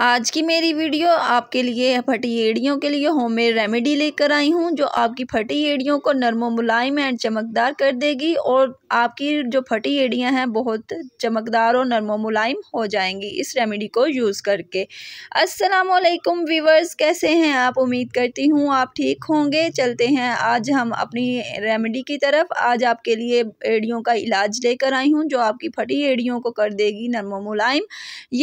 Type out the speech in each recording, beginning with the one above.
आज की मेरी वीडियो आपके लिए फटी एड़ियों के लिए होममेड रेमेडी लेकर आई हूँ जो आपकी फटी एड़ियों को नरमो मुलायम एंड चमकदार कर देगी और आपकी जो फटी एड़ियाँ हैं बहुत चमकदार और नरमो मुलायम हो जाएंगी इस रेमेडी को यूज़ करके अस्सलाम वालेकुम व्यूवर्स कैसे हैं आप उम्मीद करती हूँ आप ठीक होंगे चलते हैं आज हम अपनी रेमेडी की तरफ आज आपके लिए एड़ियों का इलाज लेकर आई हूँ जो आपकी फटी एड़ियों को कर देगी नरमो मुलायम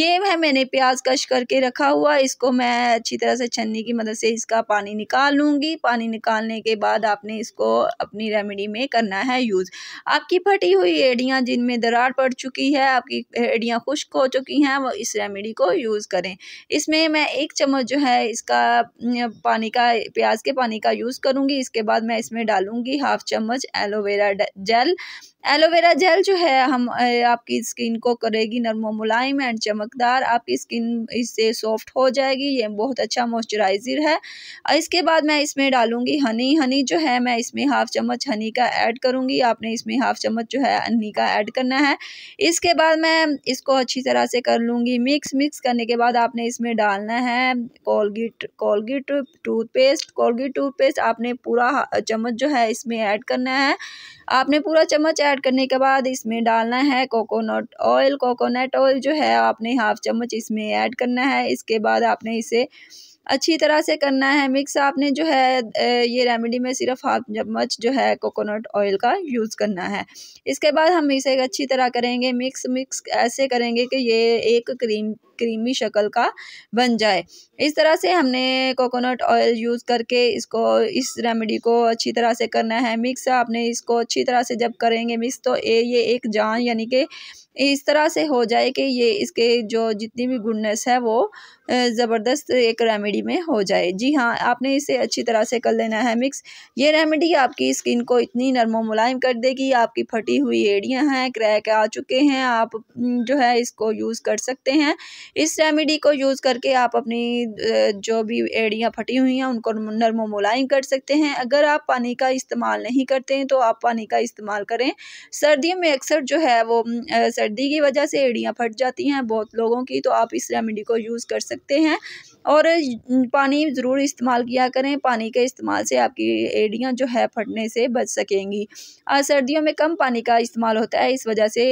ये है मैंने प्याज कश कर करके रखा हुआ इसको मैं अच्छी तरह से छन्नी की मदद से इसका पानी निकाल लूँगी पानी निकालने के बाद आपने इसको अपनी रेमेडी में करना है यूज़ आपकी फटी हुई एड़ियाँ जिनमें दरार पड़ चुकी है आपकी एड़ियाँ खुश्क हो चुकी हैं वो इस रेमेडी को यूज़ करें इसमें मैं एक चम्मच जो है इसका पानी का प्याज के पानी का यूज़ करूँगी इसके बाद मैं इसमें डालूँगी हाफ़ चम्मच एलोवेरा जेल एलोवेरा जेल जो है हम आपकी स्किन को करेगी नरम मुलायम एंड चमकदार आपकी स्किन इससे सॉफ्ट हो जाएगी ये बहुत अच्छा मॉइस्चराइज़र है इसके बाद मैं इसमें डालूँगी हनी हनी जो है मैं इसमें हाफ़ चम्मच हनी का ऐड करूँगी आपने इसमें हाफ़ चम्मच जो है हनी का ऐड करना है इसके बाद मैं इसको अच्छी तरह से कर लूँगी मिक्स मिक्स करने के बाद आपने इसमें डालना है Colgate Colgate toothpaste Colgate toothpaste आपने पूरा चम्मच जो है इसमें ऐड करना है आपने पूरा चम्मच ऐड करने के बाद इसमें डालना है कोकोनट ऑयल कोकोनट ऑयल जो है आपने हाफ चम्मच इसमें ऐड करना है इसके बाद आपने इसे अच्छी तरह से करना है मिक्स आपने जो है ये रेमेडी में सिर्फ हाफ चम्मच जो है कोकोनट ऑयल का यूज़ करना है इसके बाद हम इसे अच्छी तरह करेंगे मिक्स मिक्स ऐसे करेंगे कि ये एक क्रीम क्रीमी शक्ल का बन जाए इस तरह से हमने कोकोनट ऑयल यूज़ करके इसको इस रेमेडी को अच्छी तरह से करना है मिक्स आपने इसको अच्छी तरह से जब करेंगे मिक्स तो ए ये एक जान यानी कि इस तरह से हो जाए कि ये इसके जो जितनी भी गुडनेस है वो ज़बरदस्त एक रेमेडी में हो जाए जी हाँ आपने इसे अच्छी तरह से कर लेना है मिक्स ये रेमेडी आपकी स्किन को इतनी नरम मुलायम कर देगी आपकी फटी हुई एड़ियाँ हैं क्रैक आ चुके हैं आप जो है इसको यूज़ कर सकते हैं इस रेमेडी को यूज़ करके आप अपनी जो भी एड़ियाँ फटी हुई हैं उनको नरम मुलायम कर सकते हैं अगर आप पानी का इस्तेमाल नहीं करते हैं तो आप पानी का इस्तेमाल करें सर्दियों में अक्सर जो है वो सर्दी की वजह से एड़ियाँ फट जाती हैं बहुत लोगों की तो आप इस रेमेडी को यूज़ कर सकते हैं और पानी ज़रूर इस्तेमाल किया करें पानी के इस्तेमाल से आपकी एड़ियाँ जो है फटने से बच सकेंगी सर्दियों में कम पानी का इस्तेमाल होता है इस वजह से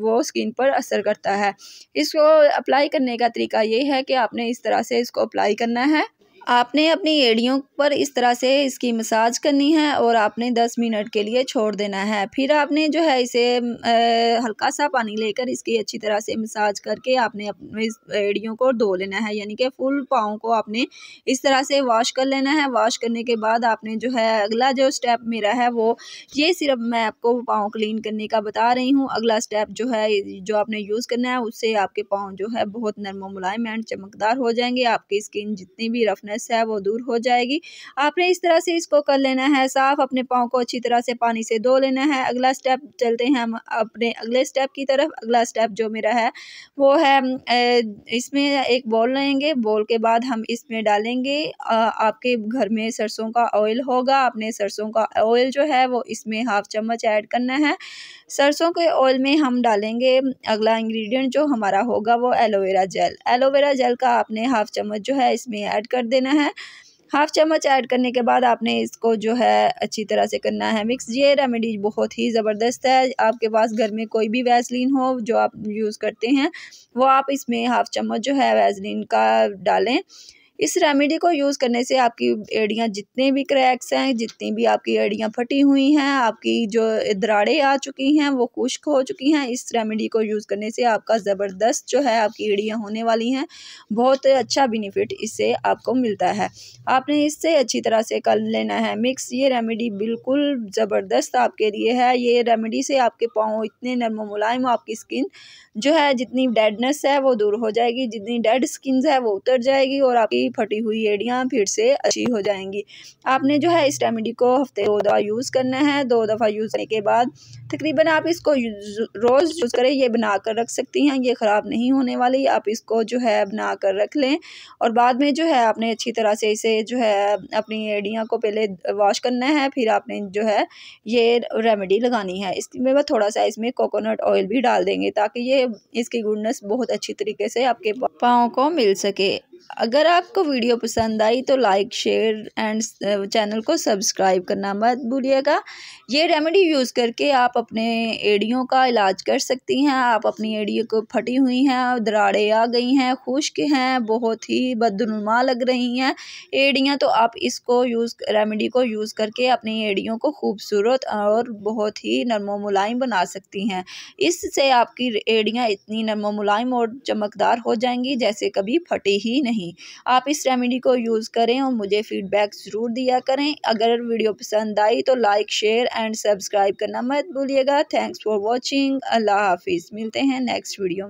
वो स्किन पर असर करता है इसको अप्लाई करने का तरीका ये है कि आपने इस तरह से इसको अप्लाई करना है आपने अपनी एड़ियों पर इस तरह से इसकी मसाज करनी है और आपने दस मिनट के लिए छोड़ देना है फिर आपने जो है इसे हल्का सा पानी लेकर इसकी अच्छी तरह से मसाज करके आपने अपने एड़ियों को धो लेना है यानी कि फुल पाँव को आपने इस तरह से वॉश कर लेना है वॉश करने के बाद आपने जो है अगला जो स्टेप मेरा है वो ये सिर्फ मैं आपको पाँव क्लीन करने का बता रही हूँ अगला स्टेप जो है जो आपने यूज़ करना है उससे आपके पाँव जो है बहुत नरम मुलायम एंड चमकदार हो जाएंगे आपकी स्किन जितनी भी रफनेस समस्या है वो दूर हो जाएगी आपने इस तरह से इसको कर लेना है साफ अपने पाँव को अच्छी तरह से पानी से धो लेना है अगला स्टेप चलते हैं हम अपने अगले स्टेप की तरफ अगला स्टेप जो मेरा है वो है इसमें एक बॉल लेंगे बॉल के बाद हम इसमें डालेंगे आपके घर में सरसों का ऑयल होगा आपने सरसों का ऑयल जो है वो इसमें हाफ चम्मच ऐड करना है सरसों के ऑयल में हम डालेंगे अगला इंग्रेडिएंट जो हमारा होगा वो एलोवेरा जेल एलोवेरा जेल का आपने हाफ चम्मच जो है इसमें ऐड कर दे देना है हाफ़ चम्मच ऐड करने के बाद आपने इसको जो है अच्छी तरह से करना है मिक्स ये रेमेडी बहुत ही ज़बरदस्त है आपके पास घर में कोई भी वैसलिन हो जो आप यूज़ करते हैं वो आप इसमें हाफ़ चम्मच जो है वैसलिन का डालें इस रेमेडी को यूज़ करने से आपकी एड़ियाँ जितने भी क्रैक्स हैं जितनी भी आपकी एड़ियाँ फटी हुई हैं आपकी जो दराड़े आ चुकी हैं वो खुश्क हो चुकी हैं इस रेमेडी को यूज़ करने से आपका ज़बरदस्त जो है आपकी एड़ियाँ होने वाली हैं बहुत अच्छा बेनिफिट इससे आपको मिलता है आपने इससे अच्छी तरह से कर लेना है मिक्स ये रेमेडी बिल्कुल ज़बरदस्त आपके लिए है ये रेमेडी से आपके पाँव इतने नरम मुलायम आपकी स्किन जो है जितनी डेडनेस है वो दूर हो जाएगी जितनी डेड स्किन है वो उतर जाएगी और आपकी फटी हुई एड़ियाँ फिर से अच्छी हो जाएंगी आपने जो है इस रेमेडी को हफ्ते दो दफ़ा यूज़ करना है दो दफ़ा यूज़ करने के बाद तकरीबन आप इसको रोज़ यूज़ करें ये बना कर रख सकती हैं ये ख़राब नहीं होने वाली आप इसको जो है बना कर रख लें और बाद में जो है आपने अच्छी तरह से इसे जो है अपनी एड़ियाँ को पहले वॉश करना है फिर आपने जो है ये रेमेडी लगानी है इसमें वह थोड़ा सा इसमें कोकोनट ऑयल भी डाल देंगे ताकि ये इसकी गुडनेस बहुत अच्छी तरीके से आपके पाँव को मिल सके अगर आपको वीडियो पसंद आई तो लाइक शेयर एंड चैनल को सब्सक्राइब करना मत भूलिएगा ये रेमेडी यूज़ करके आप अपने एड़ियों का इलाज कर सकती हैं आप अपनी एड़ियों को फटी हुई हैं दराड़े आ गई हैं खुश्क हैं बहुत ही बदनुमा लग रही हैं एड़ियाँ तो आप इसको यूज़ रेमेडी को यूज़ करके अपनी एड़ियों को खूबसूरत और बहुत ही नरमो मुलायम बना सकती हैं इससे आपकी एड़ियाँ इतनी नरमो मुलायम और चमकदार हो जाएंगी जैसे कभी फटी ही नहीं नहीं आप इस रेमेडी को यूज़ करें और मुझे फ़ीडबैक ज़रूर दिया करें अगर वीडियो पसंद आई तो लाइक शेयर एंड सब्सक्राइब करना मत भूलिएगा थैंक्स फॉर वॉचिंग अल्लाह हाफिज़ मिलते हैं नेक्स्ट वीडियो में